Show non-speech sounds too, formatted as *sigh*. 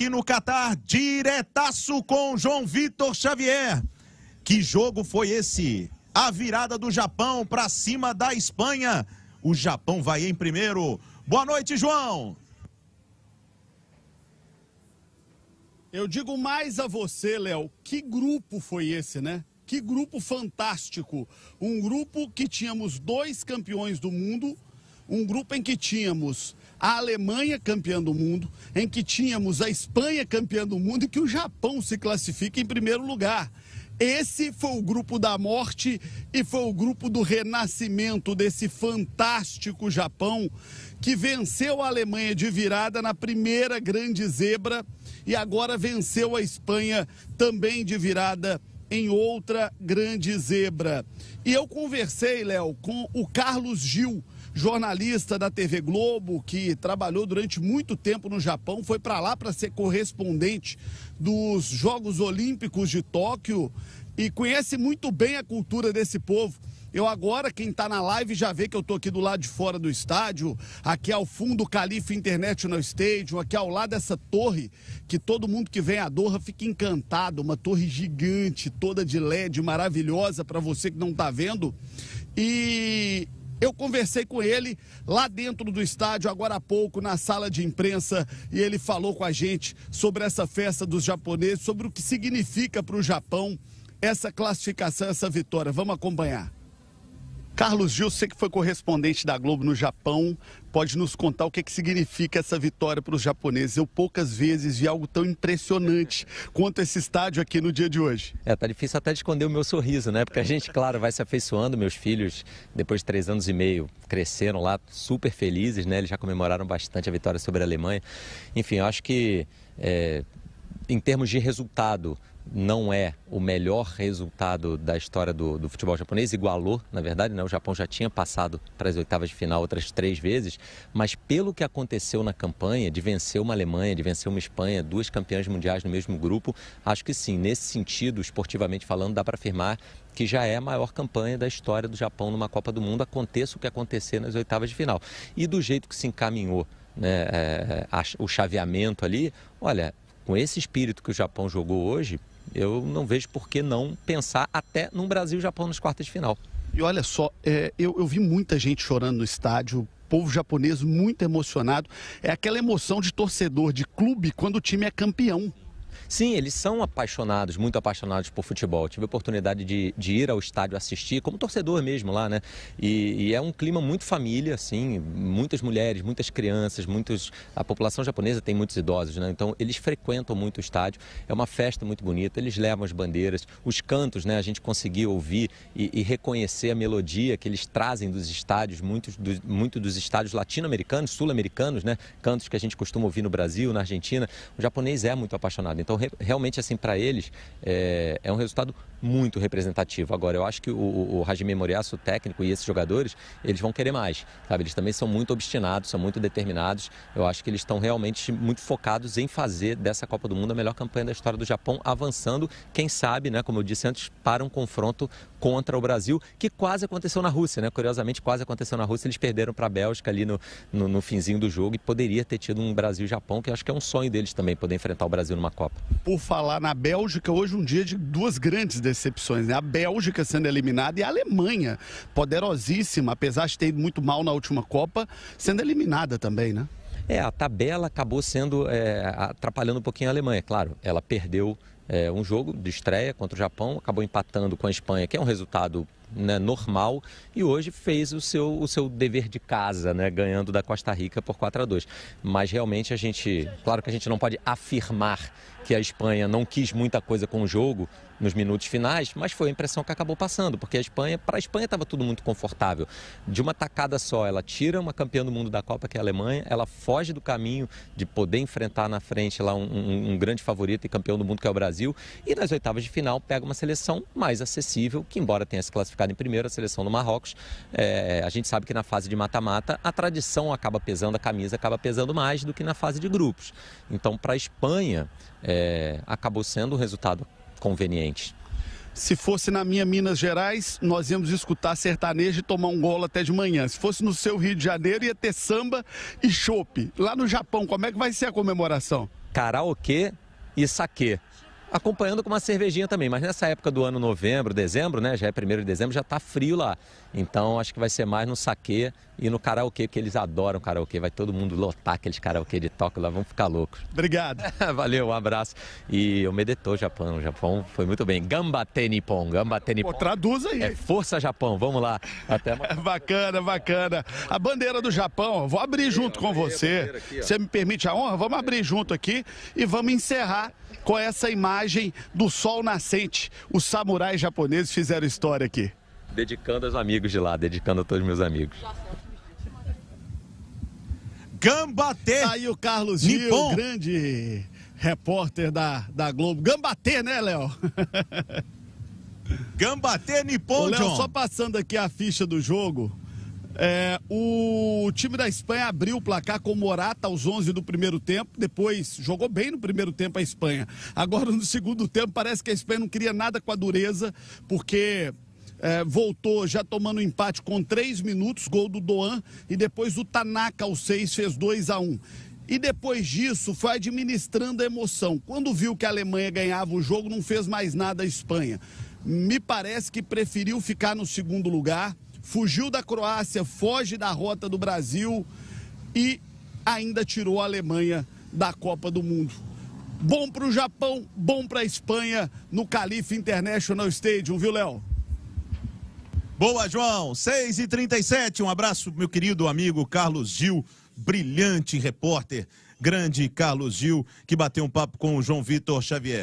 aqui no Catar, diretaço com João Vitor Xavier. Que jogo foi esse? A virada do Japão para cima da Espanha. O Japão vai em primeiro. Boa noite, João. Eu digo mais a você, Léo, que grupo foi esse, né? Que grupo fantástico. Um grupo que tínhamos dois campeões do mundo, um grupo em que tínhamos a Alemanha campeã do mundo, em que tínhamos a Espanha campeã do mundo e que o Japão se classifica em primeiro lugar. Esse foi o grupo da morte e foi o grupo do renascimento desse fantástico Japão que venceu a Alemanha de virada na primeira grande zebra e agora venceu a Espanha também de virada em outra grande zebra. E eu conversei, Léo, com o Carlos Gil, jornalista da TV Globo, que trabalhou durante muito tempo no Japão, foi para lá para ser correspondente dos Jogos Olímpicos de Tóquio e conhece muito bem a cultura desse povo. Eu agora, quem está na live já vê que eu estou aqui do lado de fora do estádio, aqui ao fundo do Califa International Stadium, aqui ao lado dessa torre, que todo mundo que vem a Doha fica encantado, uma torre gigante, toda de LED, maravilhosa para você que não está vendo. E eu conversei com ele lá dentro do estádio, agora há pouco, na sala de imprensa, e ele falou com a gente sobre essa festa dos japoneses, sobre o que significa para o Japão essa classificação, essa vitória. Vamos acompanhar. Carlos Gil, você que foi correspondente da Globo no Japão, pode nos contar o que, é que significa essa vitória para os japoneses. Eu poucas vezes vi algo tão impressionante quanto esse estádio aqui no dia de hoje. É, tá difícil até esconder o meu sorriso, né? Porque a gente, claro, vai se afeiçoando. Meus filhos, depois de três anos e meio, cresceram lá super felizes, né? Eles já comemoraram bastante a vitória sobre a Alemanha. Enfim, eu acho que... É, em termos de resultado, não é o melhor resultado da história do, do, futebol japonês, igualou, na verdade, né? o Japão já tinha passado para as oitavas de final outras três vezes, mas pelo que aconteceu na campanha, de vencer uma Alemanha, de vencer uma Espanha, duas campeãs mundiais no mesmo grupo, acho que sim, nesse sentido, esportivamente falando, dá para afirmar que já é a maior campanha da história do Japão numa Copa do Mundo, aconteça o que acontecer nas oitavas de final. E do jeito que se encaminhou né, é, é a, o chaveamento ali, olha, com esse espírito que o Japão jogou hoje, eu não vejo por que não pensar até num Brasil-Japão nas quartas de final. E olha só, é, eu, eu vi muita gente chorando no estádio, povo japonês muito emocionado. É aquela emoção de torcedor de clube quando o time é campeão. Sim, eles são apaixonados, muito apaixonados por futebol. Eu tive a oportunidade de, de, ir ao estádio assistir, como torcedor mesmo lá, né? E, e, é um clima muito família, assim, muitas mulheres, muitas crianças, muitos. A população japonesa tem muitos idosos, né? Então eles frequentam muito o estádio. É uma festa muito bonita. Eles levam as bandeiras, os cantos, né? A gente conseguiu ouvir e, e reconhecer a melodia que eles trazem dos estádios, muitos do, muito dos estádios latino-americanos, sul-americanos, né? Cantos que a gente costuma ouvir no Brasil, na Argentina. O japonês é muito apaixonado. Então, re, realmente, assim, para eles é, é, um resultado muito representativo. Agora, eu acho que o, o Hajime Moriaço, o técnico e esses jogadores, eles vão querer mais, sabe? Eles também são muito obstinados, são muito determinados. Eu acho que eles estão realmente muito focados em fazer dessa Copa do Mundo a melhor campanha da história do Japão, avançando, quem sabe, né, como eu disse antes, para um confronto contra o Brasil, que quase aconteceu na Rússia, né? Curiosamente, quase aconteceu na Rússia, eles perderam para a Bélgica ali no, no, no finzinho do jogo e poderia ter tido um Brasil-Japão, que eu acho que é um sonho deles também, poder enfrentar o Brasil numa Copa. Copa. Por falar na Bélgica, hoje um dia de duas grandes decepções, né? A Bélgica sendo eliminada e a Alemanha, poderosíssima, apesar de ter ido muito mal na última Copa, sendo eliminada também, né? É, a tabela acabou sendo é, atrapalhando um pouquinho a Alemanha, claro. Ela perdeu é, um jogo de estreia contra o Japão, acabou empatando com a Espanha, que é um resultado né, normal, e hoje fez o seu, o seu dever de casa, né, ganhando da Costa Rica por 4 a 2. Mas realmente a gente, claro que a gente não pode afirmar que a Espanha não quis muita coisa com o jogo nos minutos finais, mas foi a impressão que acabou passando, porque a Espanha, para a Espanha estava tudo muito confortável. De uma tacada só, ela tira uma campeã do mundo da Copa, que é a Alemanha, ela foge do caminho de poder enfrentar na frente lá um, um, um grande favorito e campeão do mundo, que é o Brasil, e nas oitavas de final pega uma seleção mais acessível, que embora tenha se classificado em primeiro, a seleção do Marrocos, é, a gente sabe que na fase de mata-mata, a tradição acaba pesando, a camisa acaba pesando mais do que na fase de grupos. Então, para a Espanha, é, acabou sendo um resultado conveniente. Se fosse na minha Minas Gerais, nós íamos escutar sertanejo e tomar um golo até de manhã. Se fosse no seu Rio de Janeiro, ia ter samba e chope. Lá no Japão, como é que vai ser a comemoração? Karaokê e saquê acompanhando com uma cervejinha também. Mas nessa época do ano, novembro, dezembro, né? Já é primeiro de dezembro, já tá frio lá. Então acho que vai ser mais no saque e no karaokê, que eles adoram karaokê. Vai todo mundo lotar aqueles karaokê de toque lá, vão ficar loucos. Obrigado. *laughs* Valeu, um abraço. E o Medetou Japão, o Japão foi muito bem. Gamba Nippon, Gamba Nippon. traduz aí. É força Japão, vamos lá. Até *laughs* mais. bacana, bacana. A bandeira do Japão, vou abrir junto com você. Você me permite a honra? Vamos abrir junto aqui e vamos encerrar com essa imagem imagem do sol nascente. Os samurais japoneses fizeram história aqui. Dedicando aos amigos de lá, dedicando a todos meus amigos. Gambate! Tá aí o Carlos Gil, grande repórter da, da Globo. Gambate, né, Léo? *laughs* Gambate Nippon, Léo, só passando aqui a ficha do jogo, é, o time da Espanha abriu o placar com Morata aos 11 do primeiro tempo, depois jogou bem no primeiro tempo a Espanha. Agora no segundo tempo parece que a Espanha não queria nada com a dureza, porque é, voltou já tomando empate com 3 minutos, gol do Doan, e depois o Tanaka aos 6 fez 2 a 1 e depois disso foi administrando a emoção. Quando viu que a Alemanha ganhava o jogo, não fez mais nada a Espanha. Me parece que preferiu ficar no segundo lugar fugiu da Croácia, foge da rota do Brasil e ainda tirou a Alemanha da Copa do Mundo. Bom para o Japão, bom para a Espanha no Calife International Stadium, viu, Léo? Boa, João. 6h37. Um abraço, meu querido amigo Carlos Gil, brilhante repórter. Grande Carlos Gil, que bateu um papo com o João Vitor Xavier.